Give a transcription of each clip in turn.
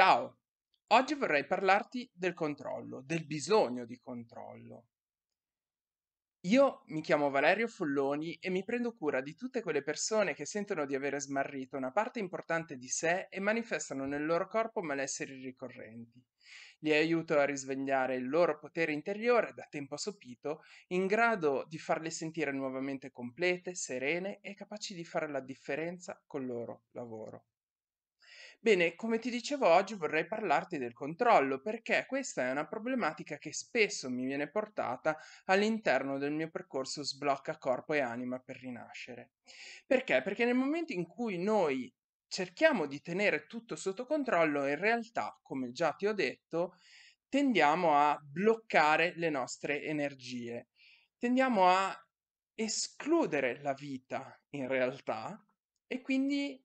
Ciao, oggi vorrei parlarti del controllo, del bisogno di controllo. Io mi chiamo Valerio Folloni e mi prendo cura di tutte quelle persone che sentono di avere smarrito una parte importante di sé e manifestano nel loro corpo malesseri ricorrenti. Li aiuto a risvegliare il loro potere interiore da tempo sopito, in grado di farle sentire nuovamente complete, serene e capaci di fare la differenza col loro lavoro. Bene, come ti dicevo oggi vorrei parlarti del controllo perché questa è una problematica che spesso mi viene portata all'interno del mio percorso sblocca corpo e anima per rinascere. Perché? Perché nel momento in cui noi cerchiamo di tenere tutto sotto controllo, in realtà, come già ti ho detto, tendiamo a bloccare le nostre energie, tendiamo a escludere la vita in realtà e quindi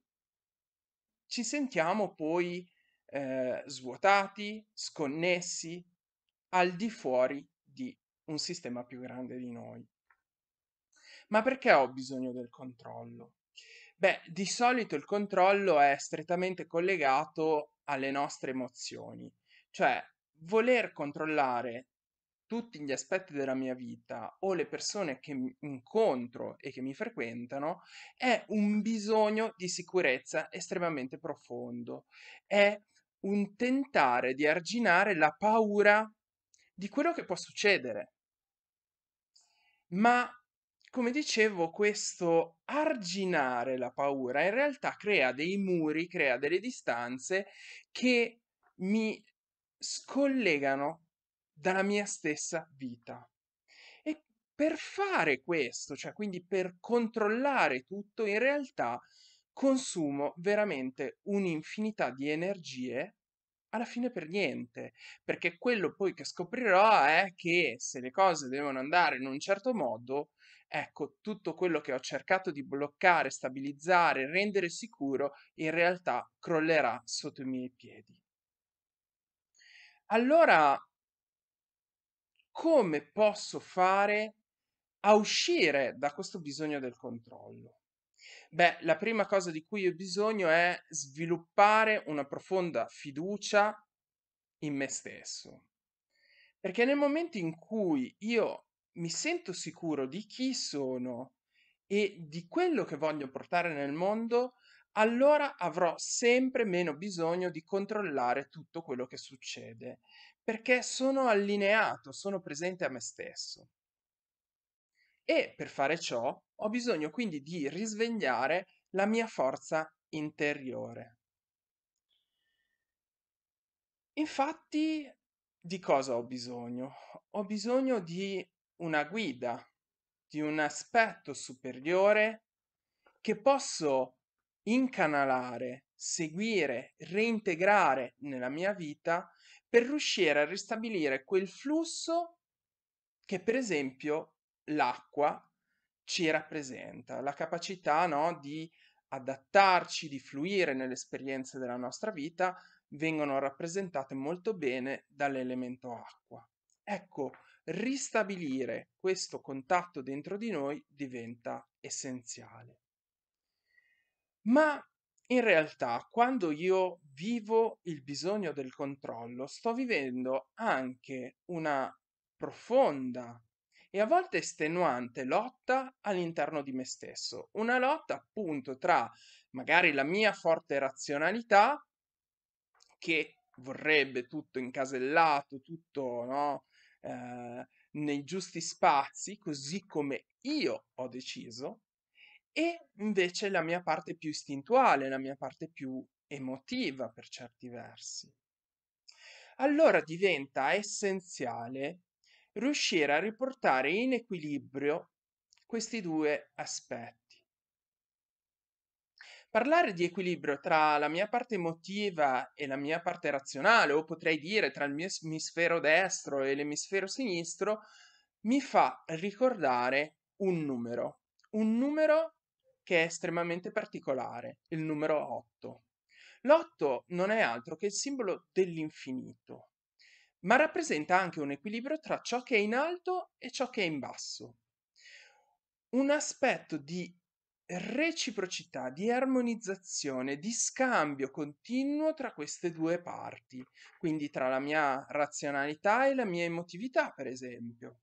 ci sentiamo poi eh, svuotati, sconnessi, al di fuori di un sistema più grande di noi. Ma perché ho bisogno del controllo? Beh, di solito il controllo è strettamente collegato alle nostre emozioni, cioè voler controllare tutti gli aspetti della mia vita o le persone che incontro e che mi frequentano, è un bisogno di sicurezza estremamente profondo, è un tentare di arginare la paura di quello che può succedere. Ma come dicevo, questo arginare la paura in realtà crea dei muri, crea delle distanze che mi scollegano dalla mia stessa vita. E per fare questo, cioè quindi per controllare tutto, in realtà consumo veramente un'infinità di energie alla fine per niente, perché quello poi che scoprirò è che se le cose devono andare in un certo modo, ecco, tutto quello che ho cercato di bloccare, stabilizzare, rendere sicuro, in realtà crollerà sotto i miei piedi. Allora, come posso fare a uscire da questo bisogno del controllo? Beh, la prima cosa di cui ho bisogno è sviluppare una profonda fiducia in me stesso. Perché nel momento in cui io mi sento sicuro di chi sono e di quello che voglio portare nel mondo, allora avrò sempre meno bisogno di controllare tutto quello che succede, perché sono allineato, sono presente a me stesso. E per fare ciò ho bisogno quindi di risvegliare la mia forza interiore. Infatti, di cosa ho bisogno? Ho bisogno di una guida, di un aspetto superiore che posso incanalare, seguire, reintegrare nella mia vita per riuscire a ristabilire quel flusso che per esempio l'acqua ci rappresenta, la capacità no, di adattarci, di fluire nelle esperienze della nostra vita, vengono rappresentate molto bene dall'elemento acqua. Ecco, ristabilire questo contatto dentro di noi diventa essenziale. Ma in realtà, quando io vivo il bisogno del controllo, sto vivendo anche una profonda e a volte estenuante lotta all'interno di me stesso, una lotta appunto tra magari la mia forte razionalità che vorrebbe tutto incasellato, tutto no, eh, nei giusti spazi, così come io ho deciso, e invece la mia parte più istintuale, la mia parte più emotiva per certi versi. Allora diventa essenziale riuscire a riportare in equilibrio questi due aspetti. Parlare di equilibrio tra la mia parte emotiva e la mia parte razionale, o potrei dire tra il mio emisfero destro e l'emisfero sinistro, mi fa ricordare un numero, un numero che è estremamente particolare, il numero 8. L'8 non è altro che il simbolo dell'infinito, ma rappresenta anche un equilibrio tra ciò che è in alto e ciò che è in basso. Un aspetto di reciprocità, di armonizzazione, di scambio continuo tra queste due parti, quindi tra la mia razionalità e la mia emotività, per esempio.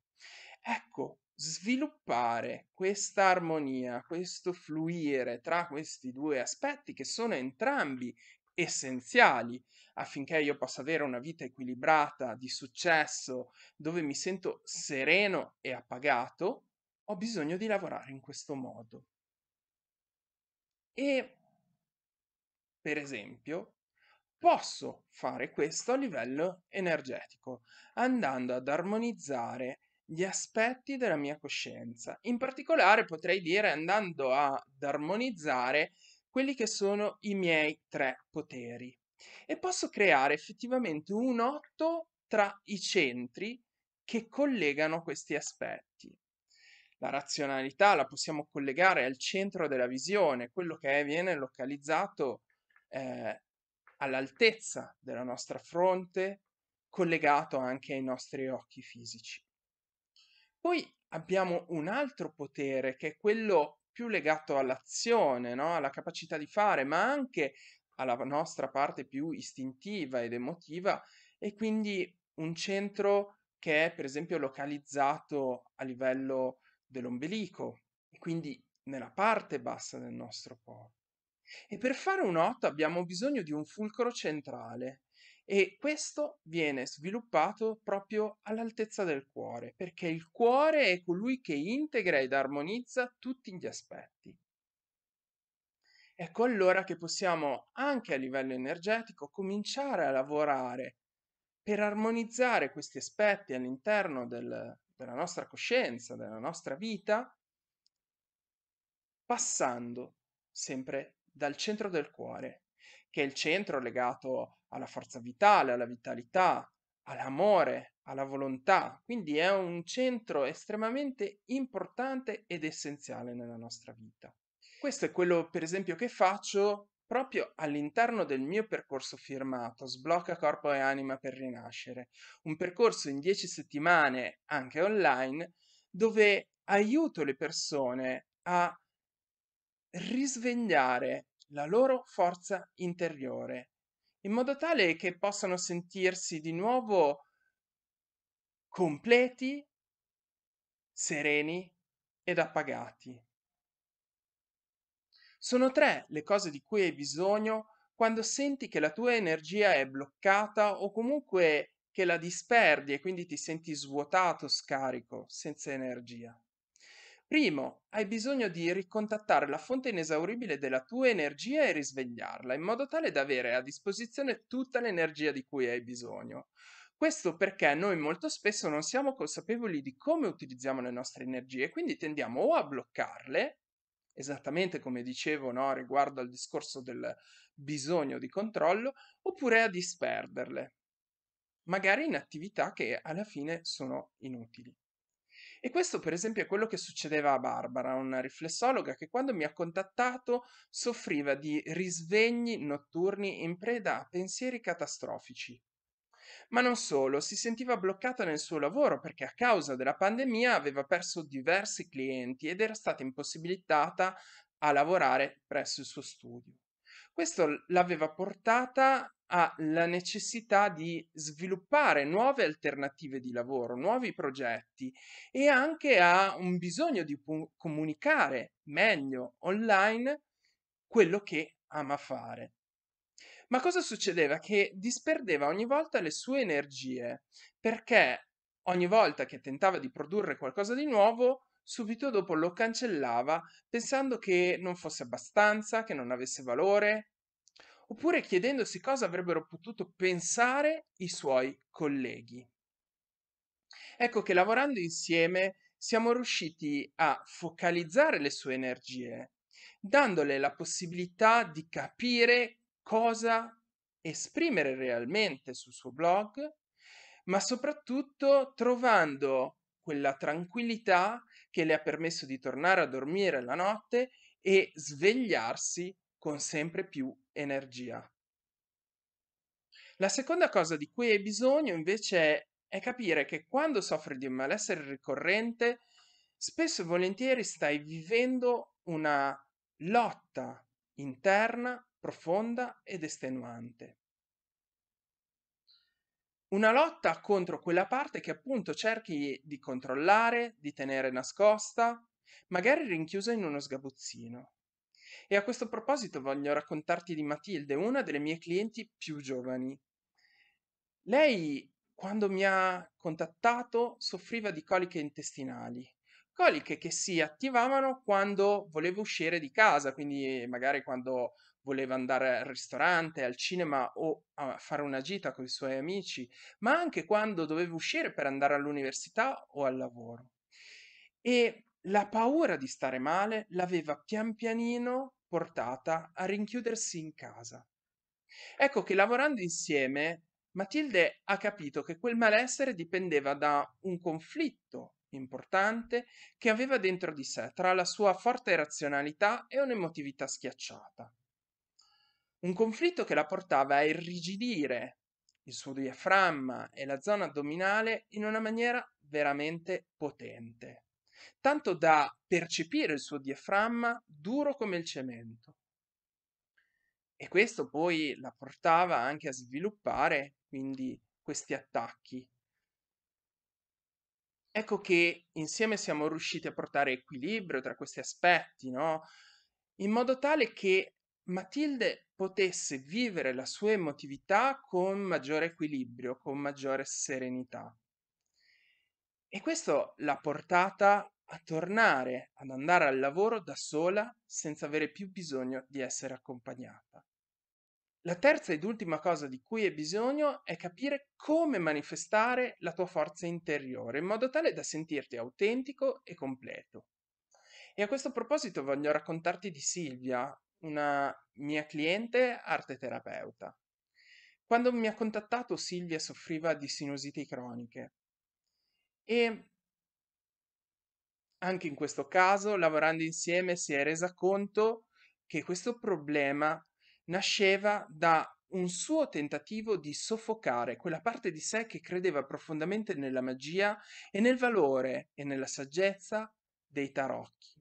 Ecco, sviluppare questa armonia, questo fluire tra questi due aspetti che sono entrambi essenziali affinché io possa avere una vita equilibrata, di successo, dove mi sento sereno e appagato, ho bisogno di lavorare in questo modo e per esempio posso fare questo a livello energetico andando ad armonizzare gli aspetti della mia coscienza in particolare potrei dire andando ad armonizzare quelli che sono i miei tre poteri e posso creare effettivamente un otto tra i centri che collegano questi aspetti la razionalità la possiamo collegare al centro della visione, quello che viene localizzato eh, all'altezza della nostra fronte, collegato anche ai nostri occhi fisici. Poi abbiamo un altro potere che è quello più legato all'azione, no? alla capacità di fare, ma anche alla nostra parte più istintiva ed emotiva e quindi un centro che è per esempio localizzato a livello dell'ombelico e quindi nella parte bassa del nostro corpo. E per fare un otto abbiamo bisogno di un fulcro centrale e questo viene sviluppato proprio all'altezza del cuore, perché il cuore è colui che integra ed armonizza tutti gli aspetti. Ecco allora che possiamo anche a livello energetico cominciare a lavorare per armonizzare questi aspetti all'interno del, della nostra coscienza, della nostra vita, passando sempre dal centro del cuore, che è il centro legato alla forza vitale, alla vitalità, all'amore, alla volontà. Quindi è un centro estremamente importante ed essenziale nella nostra vita. Questo è quello, per esempio, che faccio proprio all'interno del mio percorso firmato Sblocca Corpo e Anima per Rinascere, un percorso in 10 settimane anche online dove aiuto le persone a risvegliare la loro forza interiore in modo tale che possano sentirsi di nuovo completi, sereni ed appagati sono tre le cose di cui hai bisogno quando senti che la tua energia è bloccata o comunque che la disperdi e quindi ti senti svuotato, scarico, senza energia. Primo, hai bisogno di ricontattare la fonte inesauribile della tua energia e risvegliarla, in modo tale da avere a disposizione tutta l'energia di cui hai bisogno. Questo perché noi molto spesso non siamo consapevoli di come utilizziamo le nostre energie, quindi tendiamo o a bloccarle esattamente come dicevo no, riguardo al discorso del bisogno di controllo, oppure a disperderle, magari in attività che alla fine sono inutili. E questo per esempio è quello che succedeva a Barbara, una riflessologa che quando mi ha contattato soffriva di risvegni notturni in preda a pensieri catastrofici. Ma non solo, si sentiva bloccata nel suo lavoro perché a causa della pandemia aveva perso diversi clienti ed era stata impossibilitata a lavorare presso il suo studio. Questo l'aveva portata alla necessità di sviluppare nuove alternative di lavoro, nuovi progetti e anche a un bisogno di comunicare meglio online quello che ama fare. Ma cosa succedeva? Che disperdeva ogni volta le sue energie, perché ogni volta che tentava di produrre qualcosa di nuovo, subito dopo lo cancellava pensando che non fosse abbastanza, che non avesse valore, oppure chiedendosi cosa avrebbero potuto pensare i suoi colleghi. Ecco che lavorando insieme siamo riusciti a focalizzare le sue energie, dandole la possibilità di capire cosa esprimere realmente sul suo blog, ma soprattutto trovando quella tranquillità che le ha permesso di tornare a dormire la notte e svegliarsi con sempre più energia. La seconda cosa di cui hai bisogno invece è, è capire che quando soffri di un malessere ricorrente, spesso e volentieri stai vivendo una lotta interna profonda ed estenuante. Una lotta contro quella parte che appunto cerchi di controllare, di tenere nascosta, magari rinchiusa in uno sgabuzzino. E a questo proposito voglio raccontarti di Matilde, una delle mie clienti più giovani. Lei, quando mi ha contattato, soffriva di coliche intestinali, coliche che si attivavano quando volevo uscire di casa, quindi magari quando voleva andare al ristorante, al cinema o a fare una gita con i suoi amici, ma anche quando doveva uscire per andare all'università o al lavoro. E la paura di stare male l'aveva pian pianino portata a rinchiudersi in casa. Ecco che lavorando insieme, Matilde ha capito che quel malessere dipendeva da un conflitto importante che aveva dentro di sé tra la sua forte razionalità e un'emotività schiacciata. Un conflitto che la portava a irrigidire il suo diaframma e la zona addominale in una maniera veramente potente, tanto da percepire il suo diaframma duro come il cemento. E questo poi la portava anche a sviluppare quindi questi attacchi. Ecco che insieme siamo riusciti a portare equilibrio tra questi aspetti, no? In modo tale che Matilde potesse vivere la sua emotività con maggiore equilibrio, con maggiore serenità. E questo l'ha portata a tornare ad andare al lavoro da sola senza avere più bisogno di essere accompagnata. La terza ed ultima cosa di cui hai bisogno è capire come manifestare la tua forza interiore in modo tale da sentirti autentico e completo. E a questo proposito voglio raccontarti di Silvia, una mia cliente arte terapeuta. Quando mi ha contattato Silvia soffriva di sinusiti croniche e anche in questo caso, lavorando insieme, si è resa conto che questo problema nasceva da un suo tentativo di soffocare quella parte di sé che credeva profondamente nella magia e nel valore e nella saggezza dei tarocchi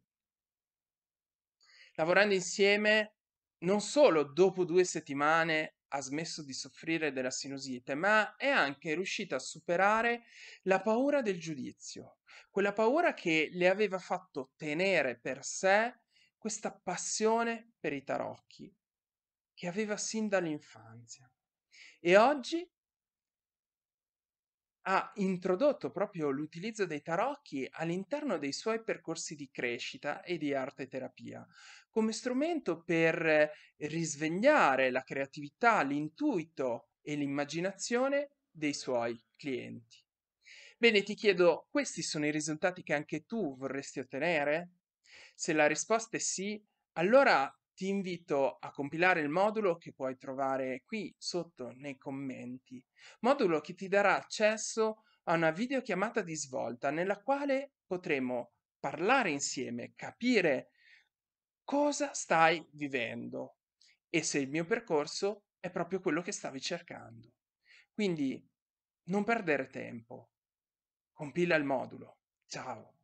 lavorando insieme, non solo dopo due settimane ha smesso di soffrire della sinusite, ma è anche riuscita a superare la paura del giudizio, quella paura che le aveva fatto tenere per sé questa passione per i tarocchi che aveva sin dall'infanzia. E oggi ha introdotto proprio l'utilizzo dei tarocchi all'interno dei suoi percorsi di crescita e di arte terapia come strumento per risvegliare la creatività, l'intuito e l'immaginazione dei suoi clienti. Bene, ti chiedo, questi sono i risultati che anche tu vorresti ottenere? Se la risposta è sì, allora ti invito a compilare il modulo che puoi trovare qui sotto nei commenti, modulo che ti darà accesso a una videochiamata di svolta nella quale potremo parlare insieme, capire cosa stai vivendo e se il mio percorso è proprio quello che stavi cercando. Quindi non perdere tempo, compila il modulo. Ciao!